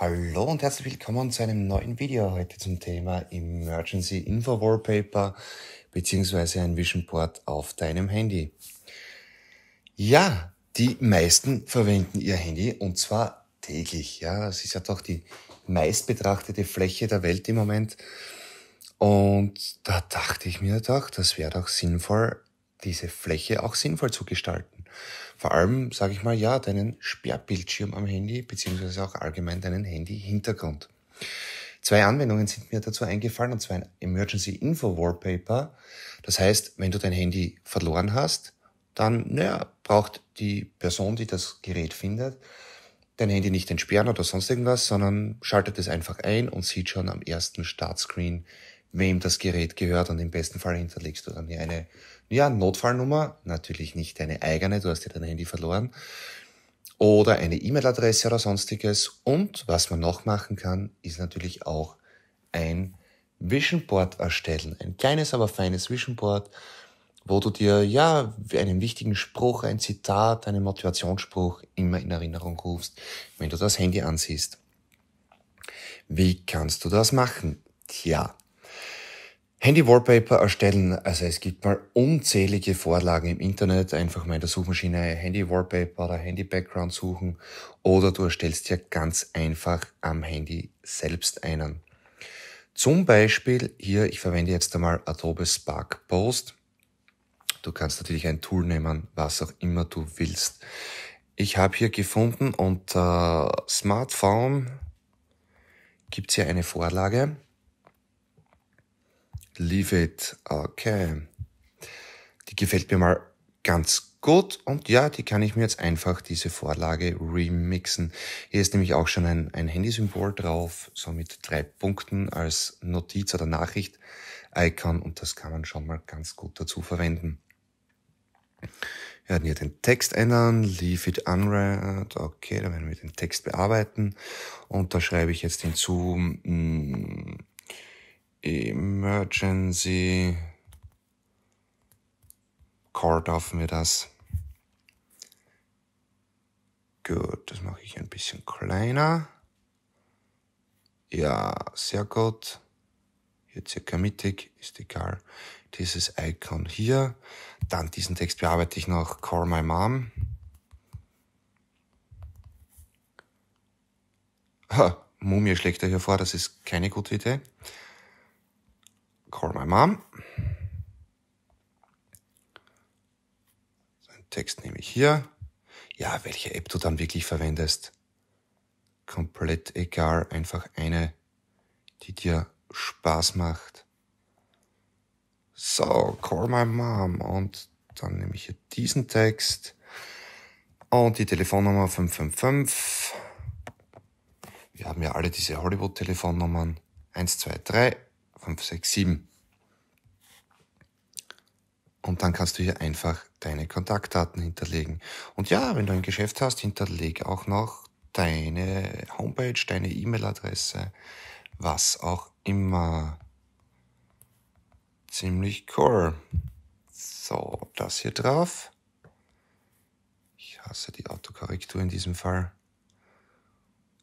Hallo und herzlich willkommen zu einem neuen Video heute zum Thema Emergency Info Wallpaper beziehungsweise ein Vision Board auf deinem Handy. Ja, die meisten verwenden ihr Handy und zwar täglich. Ja, es ist ja doch die meist betrachtete Fläche der Welt im Moment. Und da dachte ich mir doch, das wäre doch sinnvoll, diese Fläche auch sinnvoll zu gestalten. Vor allem, sage ich mal, ja, deinen Sperrbildschirm am Handy, beziehungsweise auch allgemein deinen Handy-Hintergrund. Zwei Anwendungen sind mir dazu eingefallen, und zwar ein Emergency Info Wallpaper. Das heißt, wenn du dein Handy verloren hast, dann naja, braucht die Person, die das Gerät findet, dein Handy nicht entsperren oder sonst irgendwas, sondern schaltet es einfach ein und sieht schon am ersten Startscreen, wem das Gerät gehört und im besten Fall hinterlegst du dann hier eine ja, Notfallnummer, natürlich nicht deine eigene, du hast ja dein Handy verloren, oder eine E-Mail-Adresse oder sonstiges. Und was man noch machen kann, ist natürlich auch ein Vision Board erstellen. Ein kleines, aber feines Vision Board, wo du dir ja einen wichtigen Spruch, ein Zitat, einen Motivationsspruch immer in Erinnerung rufst, wenn du das Handy ansiehst. Wie kannst du das machen? Tja, Handy-Wallpaper erstellen, also es gibt mal unzählige Vorlagen im Internet, einfach mal in der Suchmaschine Handy-Wallpaper oder Handy-Background suchen oder du erstellst dir ganz einfach am Handy selbst einen. Zum Beispiel hier, ich verwende jetzt einmal Adobe Spark Post. Du kannst natürlich ein Tool nehmen, was auch immer du willst. Ich habe hier gefunden unter Smartphone gibt es hier eine Vorlage Leave It. Okay. Die gefällt mir mal ganz gut und ja, die kann ich mir jetzt einfach diese Vorlage remixen. Hier ist nämlich auch schon ein, ein Handysymbol drauf, so mit drei Punkten als Notiz oder Nachricht. Icon und das kann man schon mal ganz gut dazu verwenden. Wir werden hier den Text ändern, leave it unread, okay, dann werden wir den Text bearbeiten und da schreibe ich jetzt hinzu, mh, mm, Emergency Core dürfen wir das. Gut, das mache ich ein bisschen kleiner. Ja, sehr gut. Hier circa mittig, ist egal. Dieses Icon hier. Dann diesen Text bearbeite ich noch Call My Mom. Ha, Mumie schlägt er hier vor, das ist keine gute Idee. Call My Mom. So einen Text nehme ich hier. Ja, welche App du dann wirklich verwendest, komplett egal. Einfach eine, die dir Spaß macht. So, Call My Mom. Und dann nehme ich hier diesen Text und die Telefonnummer 555. Wir haben ja alle diese Hollywood-Telefonnummern. 123. 5, 6, 7. Und dann kannst du hier einfach deine Kontaktdaten hinterlegen. Und ja, wenn du ein Geschäft hast, hinterleg auch noch deine Homepage, deine E-Mail-Adresse, was auch immer. Ziemlich cool. So, das hier drauf. Ich hasse die Autokorrektur in diesem Fall.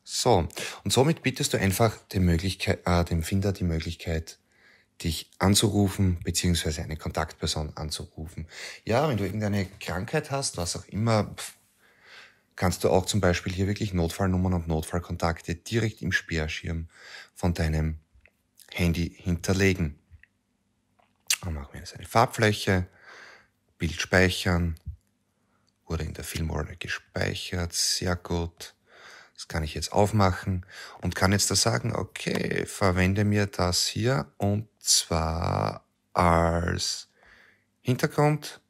So, und somit bietest du einfach dem, Möglichkeit, äh, dem Finder die Möglichkeit, dich anzurufen, beziehungsweise eine Kontaktperson anzurufen. Ja, wenn du irgendeine Krankheit hast, was auch immer, pff, kannst du auch zum Beispiel hier wirklich Notfallnummern und Notfallkontakte direkt im Sperrschirm von deinem Handy hinterlegen. Dann machen wir jetzt eine Farbfläche, Bild speichern, wurde in der Filmrolle gespeichert, sehr gut. Das kann ich jetzt aufmachen und kann jetzt da sagen, okay, verwende mir das hier und zwar als Hintergrund.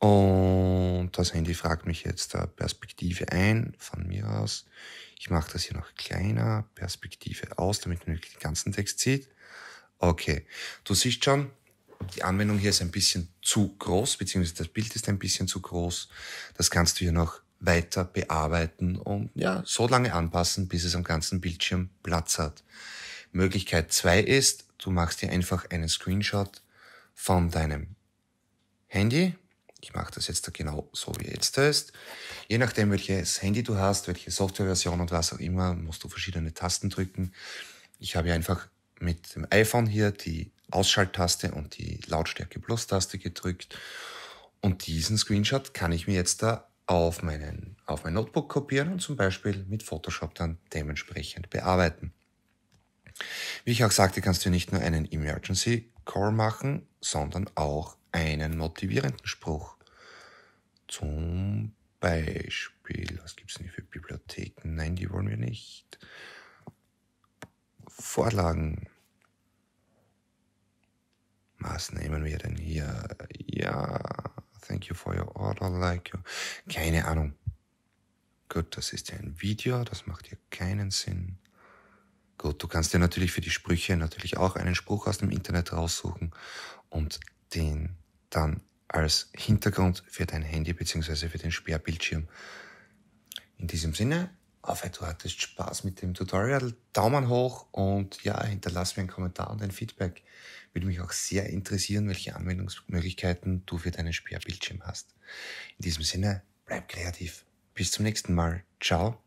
Und das Handy fragt mich jetzt da Perspektive ein von mir aus. Ich mache das hier noch kleiner, Perspektive aus, damit man den ganzen Text sieht. Okay, du siehst schon, die Anwendung hier ist ein bisschen zu groß, beziehungsweise das Bild ist ein bisschen zu groß. Das kannst du hier noch weiter bearbeiten und ja, so lange anpassen, bis es am ganzen Bildschirm Platz hat. Möglichkeit 2 ist, du machst dir einfach einen Screenshot von deinem Handy. Ich mache das jetzt da genau so, wie jetzt ist. Je nachdem, welches Handy du hast, welche Softwareversion und was auch immer, musst du verschiedene Tasten drücken. Ich habe einfach mit dem iPhone hier die Ausschalttaste und die Lautstärke Plus-Taste gedrückt. Und diesen Screenshot kann ich mir jetzt da auf, meinen, auf mein Notebook kopieren und zum Beispiel mit Photoshop dann dementsprechend bearbeiten. Wie ich auch sagte, kannst du nicht nur einen Emergency Call machen, sondern auch einen motivierenden Spruch. Zum Beispiel, was gibt es denn hier für Bibliotheken? Nein, die wollen wir nicht. Vorlagen. Was nehmen wir denn hier? Ja, Thank you for your order, like you. Keine Ahnung. Gut, das ist ja ein Video, das macht ja keinen Sinn. Gut, du kannst dir natürlich für die Sprüche natürlich auch einen Spruch aus dem Internet raussuchen und den dann als Hintergrund für dein Handy bzw. für den Sperrbildschirm. In diesem Sinne, hoffe, du hattest Spaß mit dem Tutorial. Daumen hoch und ja, hinterlass mir einen Kommentar und ein Feedback. Würde mich auch sehr interessieren, welche Anwendungsmöglichkeiten du für deinen Sperrbildschirm hast. In diesem Sinne, bleib kreativ. Bis zum nächsten Mal. Ciao.